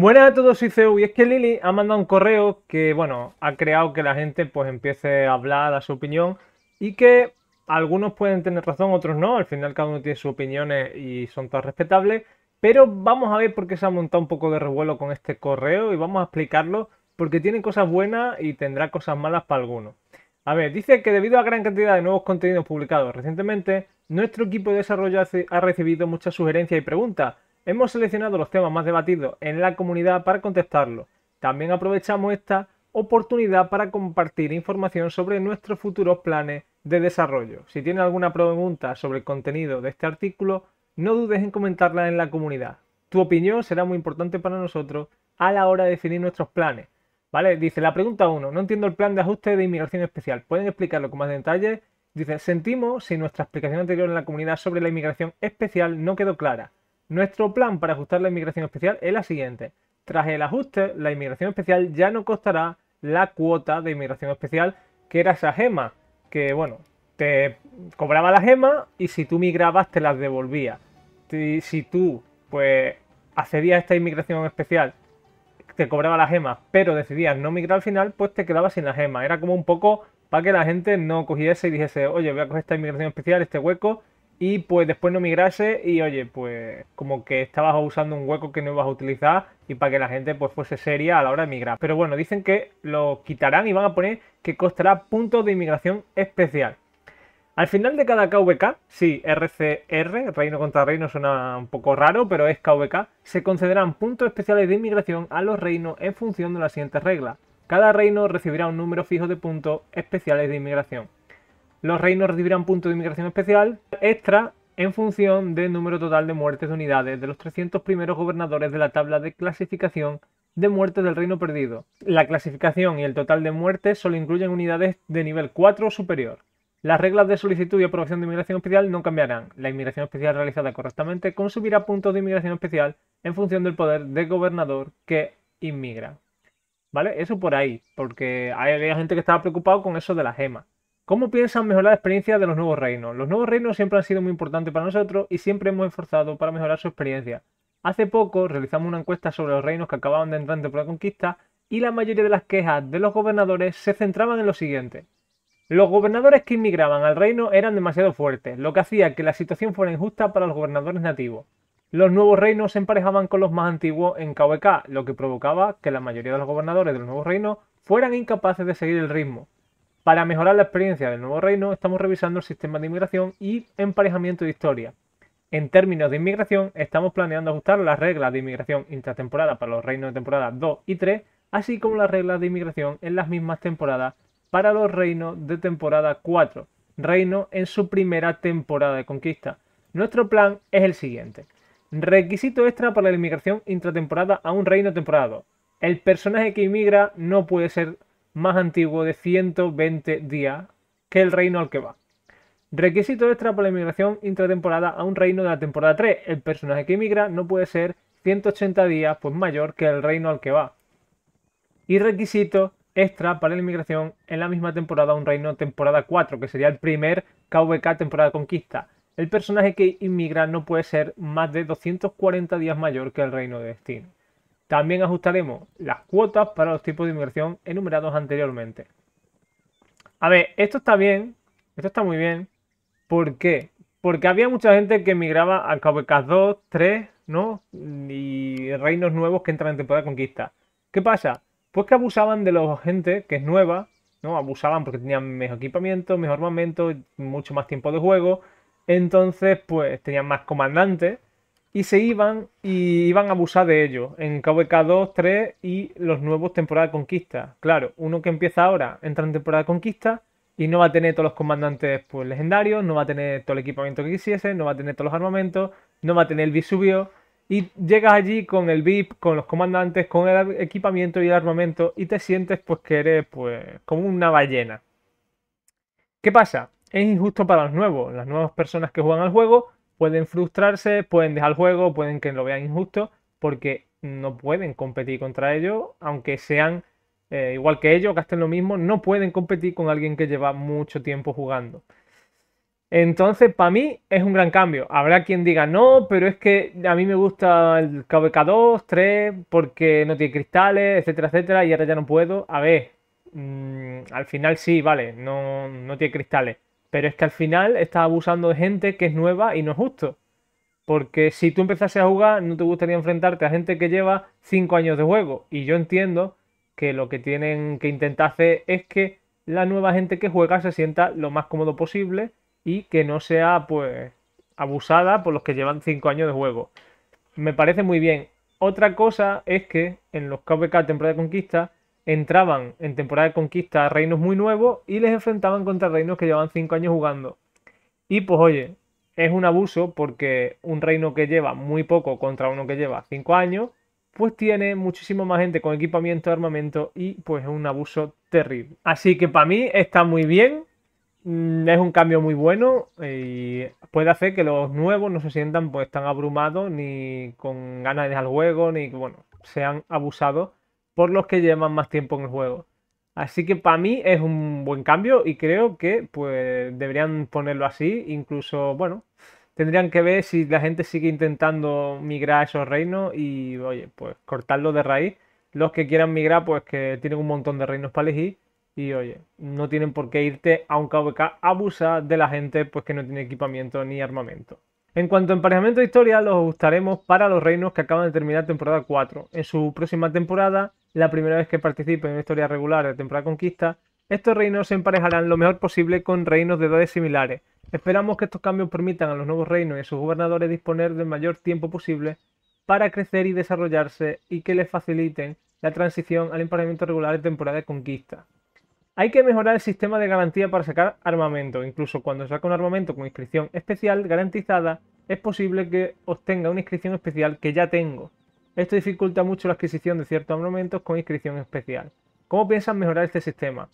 Buenas a todos, soy Ceu y es que Lili ha mandado un correo que, bueno, ha creado que la gente pues empiece a hablar, a su opinión y que algunos pueden tener razón, otros no, al final cada uno tiene sus opiniones y son todas respetables, pero vamos a ver por qué se ha montado un poco de revuelo con este correo y vamos a explicarlo porque tiene cosas buenas y tendrá cosas malas para algunos. A ver, dice que debido a gran cantidad de nuevos contenidos publicados recientemente, nuestro equipo de desarrollo ha recibido muchas sugerencias y preguntas Hemos seleccionado los temas más debatidos en la comunidad para contestarlos. También aprovechamos esta oportunidad para compartir información sobre nuestros futuros planes de desarrollo. Si tienen alguna pregunta sobre el contenido de este artículo, no dudes en comentarla en la comunidad. Tu opinión será muy importante para nosotros a la hora de definir nuestros planes. ¿Vale? Dice la pregunta 1. No entiendo el plan de ajuste de inmigración especial. ¿Pueden explicarlo con más detalle? Dice, sentimos si nuestra explicación anterior en la comunidad sobre la inmigración especial no quedó clara. Nuestro plan para ajustar la inmigración especial es la siguiente. Tras el ajuste, la inmigración especial ya no costará la cuota de inmigración especial que era esa gema, que bueno, te cobraba la gema y si tú migrabas te las devolvía. Si, si tú pues accedías a esta inmigración especial, te cobraba la gema, pero decidías no migrar al final, pues te quedabas sin la gema. Era como un poco para que la gente no cogiese y dijese, oye, voy a coger esta inmigración especial, este hueco, y pues después no migrase y oye, pues como que estabas usando un hueco que no ibas a utilizar y para que la gente pues fuese seria a la hora de migrar. Pero bueno, dicen que lo quitarán y van a poner que costará puntos de inmigración especial. Al final de cada KVK, sí, RCR, reino contra reino suena un poco raro, pero es KVK, se concederán puntos especiales de inmigración a los reinos en función de las siguientes reglas. Cada reino recibirá un número fijo de puntos especiales de inmigración. Los reinos recibirán puntos de inmigración especial extra en función del número total de muertes de unidades de los 300 primeros gobernadores de la tabla de clasificación de muertes del reino perdido. La clasificación y el total de muertes solo incluyen unidades de nivel 4 o superior. Las reglas de solicitud y aprobación de inmigración especial no cambiarán. La inmigración especial realizada correctamente consumirá puntos de inmigración especial en función del poder de gobernador que inmigra. ¿Vale? Eso por ahí, porque había gente que estaba preocupado con eso de la gema. ¿Cómo piensan mejorar la experiencia de los nuevos reinos? Los nuevos reinos siempre han sido muy importantes para nosotros y siempre hemos esforzado para mejorar su experiencia. Hace poco realizamos una encuesta sobre los reinos que acababan de entrar en la conquista y la mayoría de las quejas de los gobernadores se centraban en lo siguiente. Los gobernadores que inmigraban al reino eran demasiado fuertes, lo que hacía que la situación fuera injusta para los gobernadores nativos. Los nuevos reinos se emparejaban con los más antiguos en KVK, lo que provocaba que la mayoría de los gobernadores de los nuevos reinos fueran incapaces de seguir el ritmo. Para mejorar la experiencia del nuevo reino, estamos revisando el sistema de inmigración y emparejamiento de historia. En términos de inmigración, estamos planeando ajustar las reglas de inmigración intratemporada para los reinos de temporada 2 y 3, así como las reglas de inmigración en las mismas temporadas para los reinos de temporada 4, reino en su primera temporada de conquista. Nuestro plan es el siguiente. Requisito extra para la inmigración intratemporada a un reino temporada El personaje que inmigra no puede ser más antiguo de 120 días que el reino al que va. Requisito extra para la inmigración intratemporada a un reino de la temporada 3. El personaje que inmigra no puede ser 180 días pues, mayor que el reino al que va. Y requisito extra para la inmigración en la misma temporada a un reino temporada 4, que sería el primer KVK temporada conquista. El personaje que inmigra no puede ser más de 240 días mayor que el reino de destino. También ajustaremos las cuotas para los tipos de inversión enumerados anteriormente. A ver, esto está bien, esto está muy bien. ¿Por qué? Porque había mucha gente que emigraba a Cabo 2, 3, ¿no? Y reinos nuevos que entran en temporada de conquista. ¿Qué pasa? Pues que abusaban de la gente que es nueva, ¿no? Abusaban porque tenían mejor equipamiento, mejor armamento, mucho más tiempo de juego. Entonces, pues tenían más comandantes y se iban y iban a abusar de ellos en KVK 2, 3 y los nuevos temporada de conquista. Claro, uno que empieza ahora entra en temporada de conquista y no va a tener todos los comandantes pues, legendarios, no va a tener todo el equipamiento que quisiese, no va a tener todos los armamentos, no va a tener el bisubio. Y llegas allí con el VIP, con los comandantes, con el equipamiento y el armamento y te sientes pues que eres pues como una ballena. ¿Qué pasa? Es injusto para los nuevos, las nuevas personas que juegan al juego, pueden frustrarse, pueden dejar el juego, pueden que lo vean injusto, porque no pueden competir contra ellos, aunque sean eh, igual que ellos, gasten lo mismo, no pueden competir con alguien que lleva mucho tiempo jugando. Entonces, para mí es un gran cambio. Habrá quien diga no, pero es que a mí me gusta el KBK2, 3, porque no tiene cristales, etcétera, etcétera, y ahora ya no puedo. A ver, mm, al final sí, vale, no, no tiene cristales. Pero es que al final estás abusando de gente que es nueva y no es justo. Porque si tú empezases a jugar, no te gustaría enfrentarte a gente que lleva 5 años de juego. Y yo entiendo que lo que tienen que intentar hacer es que la nueva gente que juega se sienta lo más cómodo posible y que no sea pues abusada por los que llevan 5 años de juego. Me parece muy bien. Otra cosa es que en los KVK temporada de conquista entraban en temporada de conquista reinos muy nuevos y les enfrentaban contra reinos que llevaban 5 años jugando. Y pues oye, es un abuso porque un reino que lleva muy poco contra uno que lleva 5 años, pues tiene muchísimo más gente con equipamiento, armamento y pues es un abuso terrible. Así que para mí está muy bien, mm, es un cambio muy bueno y puede hacer que los nuevos no se sientan pues tan abrumados ni con ganas de dejar juego ni que bueno, sean abusados por los que llevan más tiempo en el juego. Así que para mí es un buen cambio y creo que pues deberían ponerlo así, incluso, bueno, tendrían que ver si la gente sigue intentando migrar a esos reinos y, oye, pues cortarlo de raíz. Los que quieran migrar, pues que tienen un montón de reinos para elegir y, oye, no tienen por qué irte a un KVK abusa de la gente pues que no tiene equipamiento ni armamento. En cuanto a emparejamiento de historia, los gustaremos para los reinos que acaban de terminar temporada 4. En su próxima temporada la primera vez que participe en una historia regular de temporada conquista, estos reinos se emparejarán lo mejor posible con reinos de edades similares. Esperamos que estos cambios permitan a los nuevos reinos y a sus gobernadores disponer del mayor tiempo posible para crecer y desarrollarse y que les faciliten la transición al emparejamiento regular de temporada de conquista. Hay que mejorar el sistema de garantía para sacar armamento. Incluso cuando saca un armamento con inscripción especial garantizada, es posible que obtenga una inscripción especial que ya tengo. Esto dificulta mucho la adquisición de ciertos armamentos con inscripción especial. ¿Cómo piensan mejorar este sistema?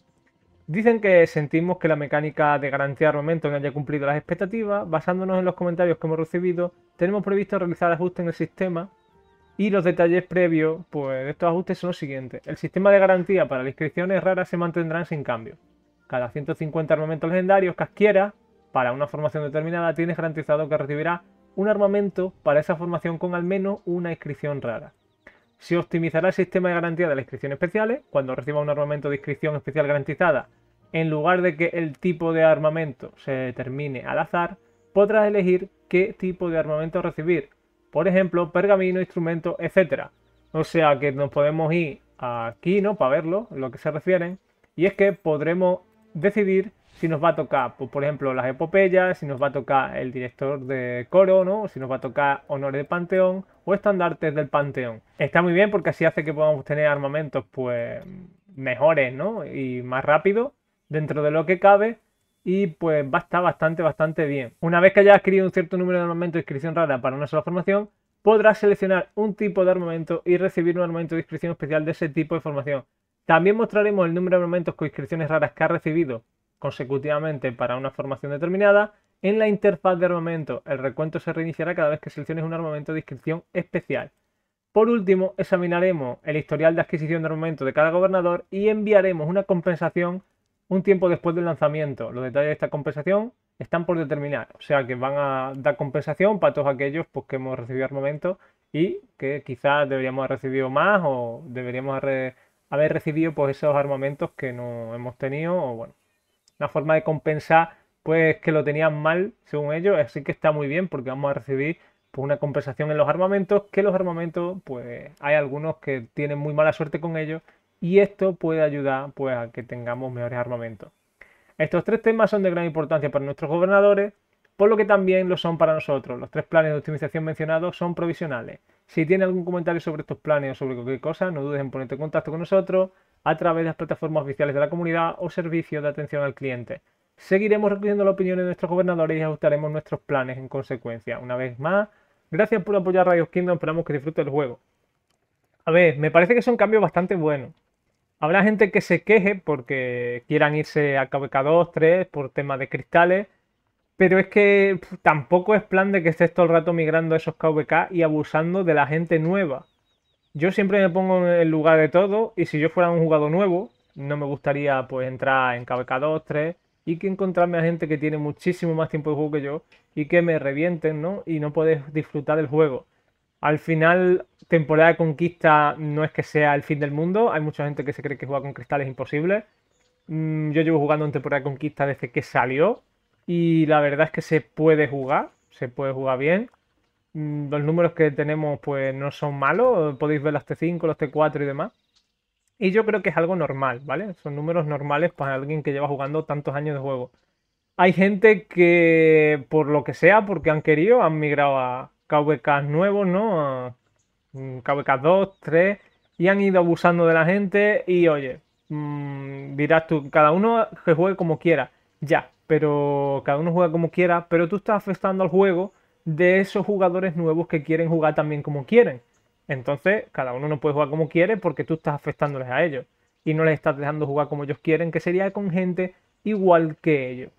Dicen que sentimos que la mecánica de garantía de armamento no haya cumplido las expectativas. Basándonos en los comentarios que hemos recibido, tenemos previsto realizar ajustes en el sistema y los detalles previos pues, de estos ajustes son los siguientes. El sistema de garantía para las inscripciones raras se mantendrán sin cambio. Cada 150 armamentos legendarios que adquieras para una formación determinada tienes garantizado que recibirá un armamento para esa formación con al menos una inscripción rara. Se optimizará el sistema de garantía de las inscripciones especiales cuando reciba un armamento de inscripción especial garantizada. En lugar de que el tipo de armamento se determine al azar, podrás elegir qué tipo de armamento recibir. Por ejemplo, pergamino, instrumento, etc. O sea que nos podemos ir aquí, ¿no? Para verlo, lo que se refieren. Y es que podremos decidir si nos va a tocar, por ejemplo, las epopeyas, si nos va a tocar el director de coro, ¿no? si nos va a tocar honores de panteón o estandartes del panteón. Está muy bien porque así hace que podamos tener armamentos pues mejores y más rápido dentro de lo que cabe y pues va a estar bastante, bastante bien. Una vez que hayas adquirido un cierto número de armamentos de inscripción rara para una sola formación, podrás seleccionar un tipo de armamento y recibir un armamento de inscripción especial de ese tipo de formación. También mostraremos el número de armamentos con inscripciones raras que ha recibido consecutivamente para una formación determinada. En la interfaz de armamento, el recuento se reiniciará cada vez que selecciones un armamento de inscripción especial. Por último, examinaremos el historial de adquisición de armamento de cada gobernador y enviaremos una compensación un tiempo después del lanzamiento. Los detalles de esta compensación están por determinar, o sea que van a dar compensación para todos aquellos pues, que hemos recibido armamento y que quizás deberíamos haber recibido más o deberíamos haber recibido pues, esos armamentos que no hemos tenido o bueno, una forma de compensar pues que lo tenían mal según ellos, así que está muy bien porque vamos a recibir pues, una compensación en los armamentos, que los armamentos pues hay algunos que tienen muy mala suerte con ellos y esto puede ayudar pues a que tengamos mejores armamentos. Estos tres temas son de gran importancia para nuestros gobernadores, por lo que también lo son para nosotros. Los tres planes de optimización mencionados son provisionales. Si tiene algún comentario sobre estos planes o sobre cualquier cosa, no dudes en ponerte en contacto con nosotros a través de las plataformas oficiales de la comunidad o servicios de atención al cliente. Seguiremos recogiendo la opinión de nuestros gobernadores y ajustaremos nuestros planes en consecuencia. Una vez más, gracias por apoyar Rayos Kingdom, esperamos que disfrute el juego. A ver, me parece que son cambios bastante buenos. Habrá gente que se queje porque quieran irse a KvK 2, 3 por tema de cristales, pero es que tampoco es plan de que estés todo el rato migrando a esos KVK y abusando de la gente nueva yo siempre me pongo en el lugar de todo y si yo fuera un jugador nuevo, no me gustaría pues entrar en KBK 2, 3 y que encontrarme a gente que tiene muchísimo más tiempo de juego que yo y que me revienten, ¿no? Y no puedes disfrutar del juego. Al final, temporada de conquista no es que sea el fin del mundo. Hay mucha gente que se cree que jugar con cristales es imposible. Mm, yo llevo jugando en temporada de conquista desde que salió y la verdad es que se puede jugar, se puede jugar bien. Mm, los números que tenemos pues no son malos, podéis ver las T5, los T4 y demás. Y yo creo que es algo normal, ¿vale? Son números normales para alguien que lleva jugando tantos años de juego. Hay gente que, por lo que sea, porque han querido, han migrado a KVK nuevos, ¿no? A KVK 2, 3, y han ido abusando de la gente. Y oye, mm, dirás tú, cada uno que juegue como quiera, ya, pero cada uno juega como quiera, pero tú estás afectando al juego de esos jugadores nuevos que quieren jugar también como quieren. Entonces, cada uno no puede jugar como quiere porque tú estás afectándoles a ellos y no les estás dejando jugar como ellos quieren, que sería con gente igual que ellos.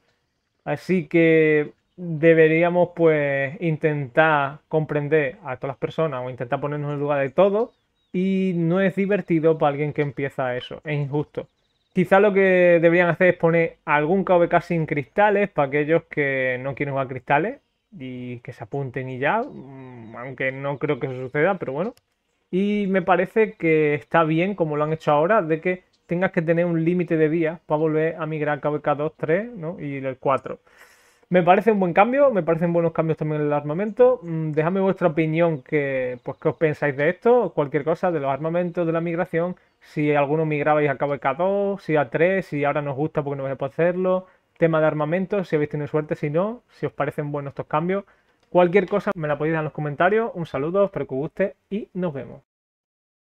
Así que deberíamos pues intentar comprender a todas las personas o intentar ponernos en el lugar de todos y no es divertido para alguien que empieza eso, es injusto. Quizá lo que deberían hacer es poner algún KVK sin cristales para aquellos que no quieren jugar cristales y que se apunten y ya, mm, aunque no creo que eso suceda, pero bueno. Y me parece que está bien, como lo han hecho ahora, de que tengas que tener un límite de días para volver a migrar a KBK 2, 3 ¿no? y el 4. Me parece un buen cambio, me parecen buenos cambios también en el armamento. Mm, Dejadme vuestra opinión, que, pues, qué os pensáis de esto, cualquier cosa, de los armamentos, de la migración, si alguno migrabais a KBK 2, si a 3, si ahora nos gusta porque no vais a poder hacerlo, Tema de armamento, si habéis tenido suerte, si no, si os parecen buenos estos cambios. Cualquier cosa me la podéis dar en los comentarios. Un saludo, espero que os guste y nos vemos.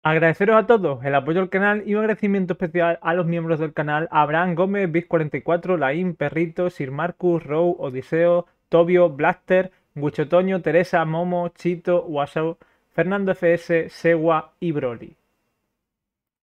Agradeceros a todos el apoyo al canal y un agradecimiento especial a los miembros del canal Abraham Gómez, Biz44, Laín, Perrito, Sir Marcus, Row, Odiseo, Tobio, Blaster, Gucho Toño, Teresa, Momo, Chito, Wasau, Fernando FS, Segua y Broly.